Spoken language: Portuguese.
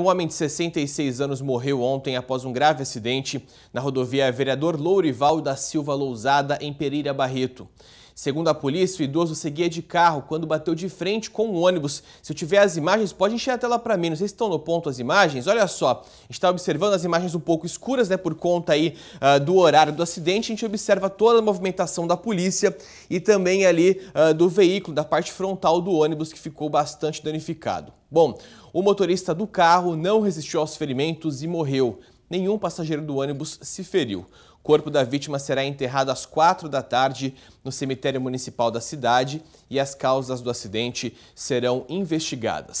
Um homem de 66 anos morreu ontem após um grave acidente na rodovia Vereador Lourival da Silva Lousada, em Pereira Barreto. Segundo a polícia, o idoso seguia de carro quando bateu de frente com um ônibus. Se eu tiver as imagens, pode encher a tela para mim. Não sei se estão no ponto as imagens. Olha só, está observando as imagens um pouco escuras, né, por conta aí uh, do horário do acidente. A gente observa toda a movimentação da polícia e também ali uh, do veículo, da parte frontal do ônibus que ficou bastante danificado. Bom, o motorista do carro não resistiu aos ferimentos e morreu. Nenhum passageiro do ônibus se feriu. O corpo da vítima será enterrado às quatro da tarde no cemitério municipal da cidade e as causas do acidente serão investigadas.